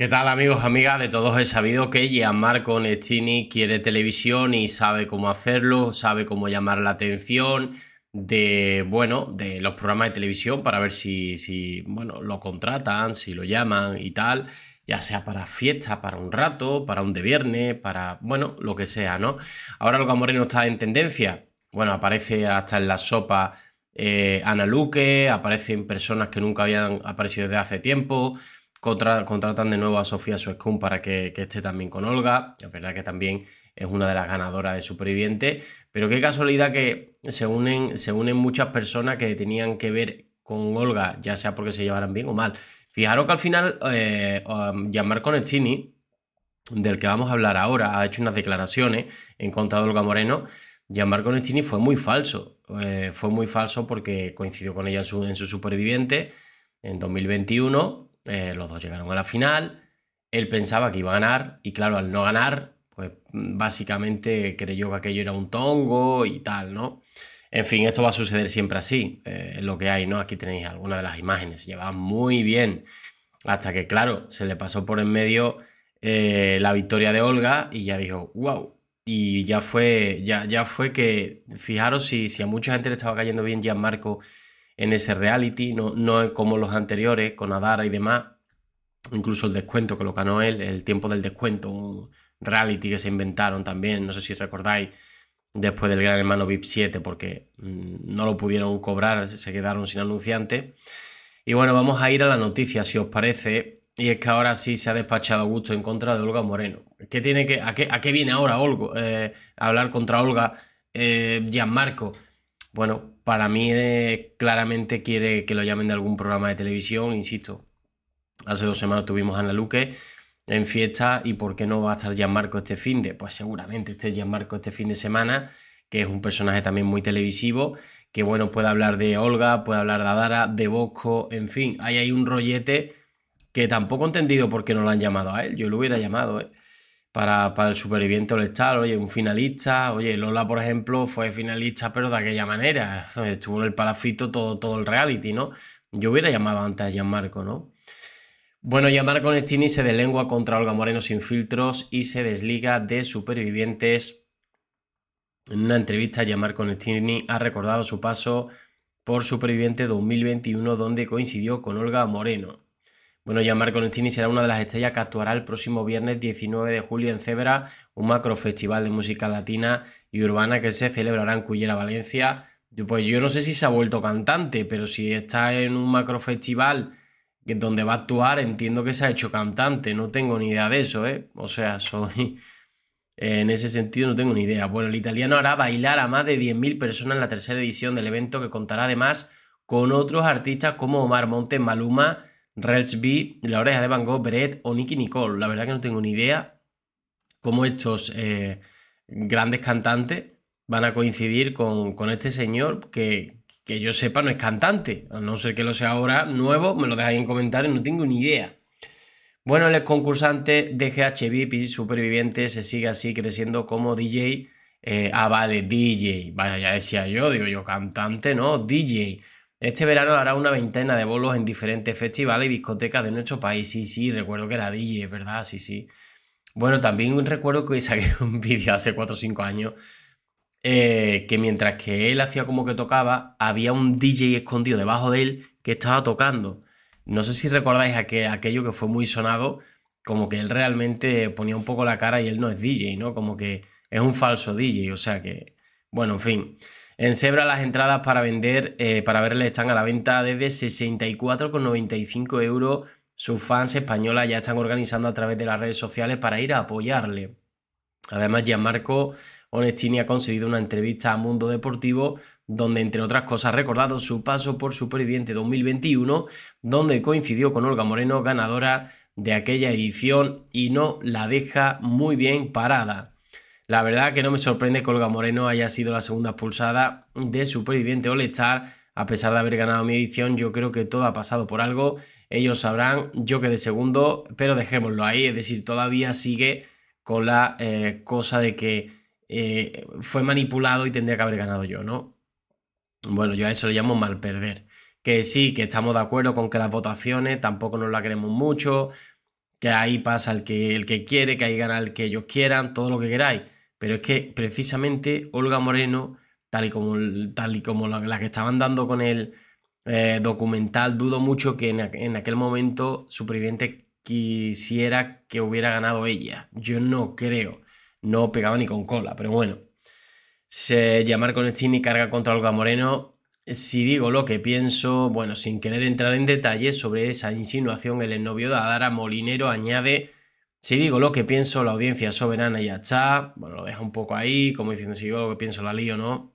¿Qué tal amigos, amigas? De todos he sabido que Gianmarco Nestini quiere televisión y sabe cómo hacerlo, sabe cómo llamar la atención de, bueno, de los programas de televisión para ver si, si bueno, lo contratan, si lo llaman y tal, ya sea para fiesta, para un rato, para un de viernes, para, bueno, lo que sea, ¿no? Ahora Lucas Moreno está en tendencia, bueno, aparece hasta en la sopa eh, Ana Luque, aparecen personas que nunca habían aparecido desde hace tiempo, contratan de nuevo a Sofía Suescún para que, esté también con Olga. Es verdad que también es una de las ganadoras de Superviviente. Pero qué casualidad que se unen, muchas personas que tenían que ver con Olga, ya sea porque se llevaran bien o mal. Fijaros que al final eh, um, Gianmarco del que vamos a hablar ahora, ha hecho unas declaraciones en contra de Olga Moreno. Gianmarco Nestini fue muy falso. Eh, fue muy falso porque coincidió con ella en su, en su superviviente en 2021 eh, los dos llegaron a la final, él pensaba que iba a ganar y claro, al no ganar, pues mm, básicamente creyó que aquello era un tongo y tal, ¿no? En fin, esto va a suceder siempre así, eh, es lo que hay, ¿no? Aquí tenéis algunas de las imágenes, lleva llevaba muy bien, hasta que claro, se le pasó por en medio eh, la victoria de Olga y ya dijo, wow. Y ya fue, ya, ya fue que, fijaros si, si a mucha gente le estaba cayendo bien Gianmarco Marco en ese reality, no, no como los anteriores con Adara y demás, incluso el descuento que lo ganó él, el tiempo del descuento, un reality que se inventaron también, no sé si recordáis, después del Gran Hermano VIP 7, porque mm, no lo pudieron cobrar, se quedaron sin anunciante. Y bueno, vamos a ir a la noticia, si os parece. Y es que ahora sí se ha despachado gusto en contra de Olga Moreno. ¿Qué tiene que, a, qué, viene ahora Olgo, eh, hablar contra Olga eh, Gianmarco? Bueno, para mí eh, claramente quiere que lo llamen de algún programa de televisión, insisto. Hace dos semanas tuvimos a Ana Luque en fiesta y ¿por qué no va a estar Gianmarco este fin de? Pues seguramente esté Gianmarco este fin de semana, que es un personaje también muy televisivo, que bueno, puede hablar de Olga, puede hablar de Adara, de Bosco, en fin, ahí hay un rollete que tampoco he entendido por qué no lo han llamado a él, yo lo hubiera llamado, ¿eh? para, el superviviente o oye, un finalista, oye, Lola, por ejemplo, fue finalista, pero de aquella manera, estuvo en el palafito todo, todo el reality, ¿no? Yo hubiera llamado antes a Gianmarco, ¿no? Bueno, Gianmarco Nestini se delengua contra Olga Moreno sin filtros y se desliga de supervivientes. En una entrevista, Gianmarco Nestini ha recordado su paso por Superviviente 2021, donde coincidió con Olga Moreno. Bueno, Marco Lencini será una de las estrellas que actuará el próximo viernes 19 de julio en Cebra, un macro festival de música latina y urbana que se celebrará en Cullera, Valencia. Pues yo no sé si se ha vuelto cantante, pero si está en un macro festival donde va a actuar, entiendo que se ha hecho cantante. No tengo ni idea de eso, ¿eh? O sea, soy. En ese sentido no tengo ni idea. Bueno, el italiano hará bailar a más de 10.000 personas en la tercera edición del evento que contará además con otros artistas como Omar Montes, Maluma, Rels B, La Oreja de Van Gogh, Brett o Nicky Nicole. La verdad que no tengo ni idea cómo estos eh, grandes cantantes van a coincidir con, este señor que, que, yo sepa no es cantante. A no ser que lo sea ahora nuevo, me lo dejáis en comentarios, no tengo ni idea. Bueno, el concursante de GHB, y Superviviente, se sigue así creciendo como DJ. Eh, ah, vale, DJ. Vaya, ya decía yo, digo yo, cantante, no, DJ. Este verano hará una veintena de bolos en diferentes festivales y discotecas de nuestro país. Sí, sí, recuerdo que era DJ, ¿verdad? Sí, sí. Bueno, también recuerdo que saqué un vídeo hace 4 o 5 años eh, que mientras que él hacía como que tocaba, había un DJ escondido debajo de él que estaba tocando. No sé si recordáis aquello que fue muy sonado, como que él realmente ponía un poco la cara y él no es DJ, ¿no? Como que es un falso DJ, o sea que, bueno, en fin. En Sebra las entradas para vender, eh, para verle están a la venta desde 64,95 euros. Sus fans españolas ya están organizando a través de las redes sociales para ir a apoyarle. Además, Gianmarco Onestini ha conseguido una entrevista a Mundo Deportivo donde entre otras cosas ha recordado su paso por Superviviente 2021, donde coincidió con Olga Moreno, ganadora de aquella edición, y no la deja muy bien parada. La verdad que no me sorprende que Olga Moreno haya sido la segunda expulsada de Superviviente All A pesar de haber ganado mi edición, yo creo que todo ha pasado por algo. Ellos sabrán, yo quedé segundo, pero dejémoslo ahí. Es decir, todavía sigue con la eh, cosa de que eh, fue manipulado y tendría que haber ganado yo, ¿no? Bueno, yo a eso le llamo mal perder. Que sí, que estamos de acuerdo con que las votaciones tampoco nos las queremos mucho, que ahí pasa el que, el que quiere, que ahí gana el que ellos quieran, todo lo que queráis pero es que precisamente Olga Moreno, tal y como, tal la, que estaban dando con el eh, documental, dudo mucho que en, aquel momento Superviviente quisiera que hubiera ganado ella. Yo no creo. No pegaba ni con cola, pero bueno. Se llamar con el y carga contra Olga Moreno. Si digo lo que pienso, bueno, sin querer entrar en detalles sobre esa insinuación, el novio de Adara Molinero añade si digo lo que pienso, la audiencia soberana ya está. Bueno, lo deja un poco ahí, como diciendo si yo lo que pienso, la lío, ¿no?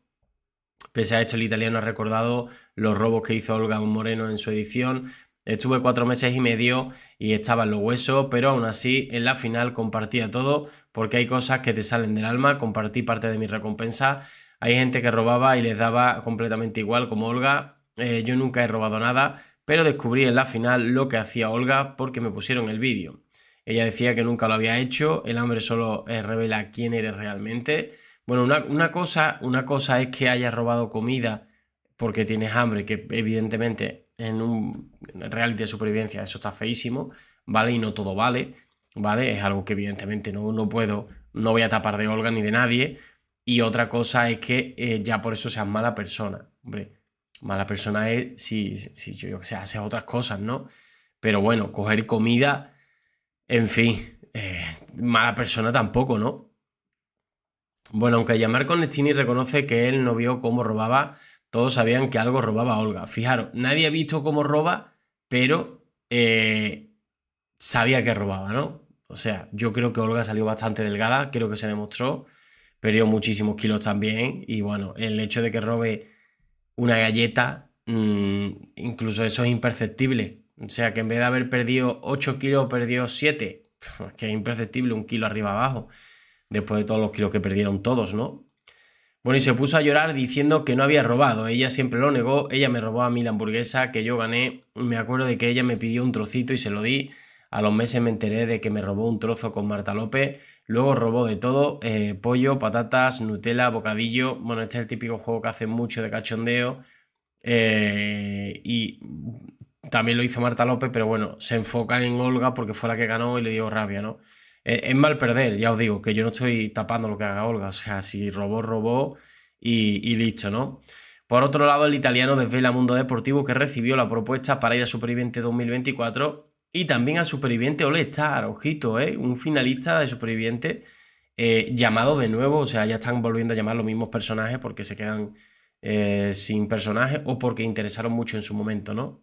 Pese a esto, el italiano ha recordado los robos que hizo Olga Moreno en su edición. Estuve cuatro meses y medio y estaba en los huesos, pero aún así en la final compartía todo porque hay cosas que te salen del alma. Compartí parte de mi recompensa. Hay gente que robaba y les daba completamente igual como Olga. Eh, yo nunca he robado nada, pero descubrí en la final lo que hacía Olga porque me pusieron el vídeo. Ella decía que nunca lo había hecho, el hambre solo revela quién eres realmente. Bueno, una, cosa, una cosa es que hayas robado comida porque tienes hambre, que evidentemente en un reality de supervivencia eso está feísimo, ¿vale? Y no todo vale, ¿vale? Es algo que evidentemente no, no puedo, no voy a tapar de Olga ni de nadie. Y otra cosa es que eh, ya por eso seas mala persona, hombre. Mala persona es si, si yo, yo que sé, haces otras cosas, ¿no? Pero bueno, coger comida en fin, eh, mala persona tampoco, ¿no? Bueno, aunque llamar Nestini reconoce que él no vio cómo robaba, todos sabían que algo robaba a Olga. Fijaros, nadie ha visto cómo roba, pero eh, sabía que robaba, ¿no? O sea, yo creo que Olga salió bastante delgada, creo que se demostró, perdió muchísimos kilos también, y bueno, el hecho de que robe una galleta, mm, incluso eso es imperceptible, o sea que en vez de haber perdido 8 kilos, perdió 7. que es imperceptible, un kilo arriba abajo. Después de todos los kilos que perdieron todos, ¿no? Bueno, y se puso a llorar diciendo que no había robado. Ella siempre lo negó. Ella me robó a mí la hamburguesa que yo gané. Me acuerdo de que ella me pidió un trocito y se lo di. A los meses me enteré de que me robó un trozo con Marta López. Luego robó de todo: eh, pollo, patatas, Nutella, bocadillo. Bueno, este es el típico juego que hacen mucho de cachondeo. Eh, y también lo hizo Marta López, pero bueno, se enfoca en Olga porque fue la que ganó y le dio rabia, ¿no? Eh, es mal perder, ya os digo, que yo no estoy tapando lo que haga Olga. O sea, si robó, robó y, listo, ¿no? Por otro lado, el italiano desvela Mundo Deportivo que recibió la propuesta para ir a Superviviente 2024 y también a Superviviente Ole Star, ojito, ¿eh? un finalista de Superviviente eh, llamado de nuevo, o sea, ya están volviendo a llamar los mismos personajes porque se quedan eh, sin personaje o porque interesaron mucho en su momento, ¿no?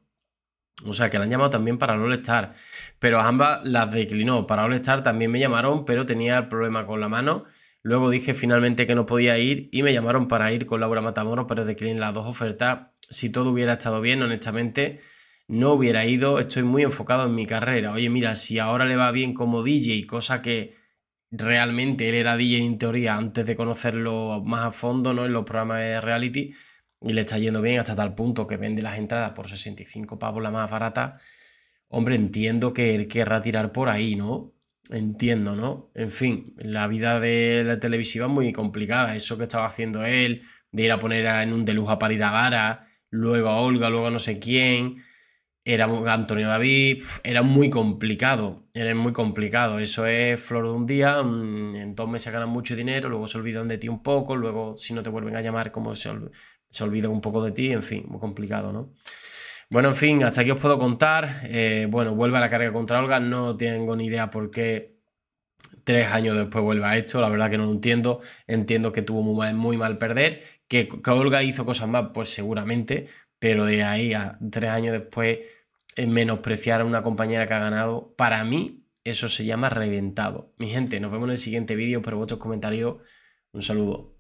O sea, que la han llamado también para no estar, pero a ambas las declinó. Para no estar también me llamaron, pero tenía el problema con la mano. Luego dije finalmente que no podía ir y me llamaron para ir con Laura Matamoros, pero decliné las dos ofertas. Si todo hubiera estado bien, honestamente, no hubiera ido. Estoy muy enfocado en mi carrera. Oye, mira, si ahora le va bien como DJ, cosa que realmente él era DJ en teoría antes de conocerlo más a fondo ¿no? en los programas de reality y le está yendo bien hasta tal punto que vende las entradas por 65 pavos la más barata. Hombre, entiendo que él querrá tirar por ahí, ¿no? Entiendo, ¿no? En fin, la vida de la televisiva es muy complicada. Eso que estaba haciendo él, de ir a poner en un deluja a Parida a Gara, luego a Olga, luego a no sé quién, era Antonio David, era muy complicado, era muy complicado. Eso es flor de un día, mm, en dos meses ganan mucho dinero, luego se olvidan de ti un poco, luego si no te vuelven a llamar como se, olvida un poco de ti, en fin, muy complicado, ¿no? Bueno, en fin, hasta aquí os puedo contar. Eh, bueno, vuelve a la carga contra Olga, no tengo ni idea por qué tres años después vuelve a esto, la verdad que no lo entiendo, entiendo que tuvo muy mal, perder, que, que Olga hizo cosas mal, pues seguramente, pero de ahí a tres años después eh, menospreciar a una compañera que ha ganado, para mí eso se llama reventado. Mi gente, nos vemos en el siguiente vídeo, pero vuestros comentarios. Un saludo.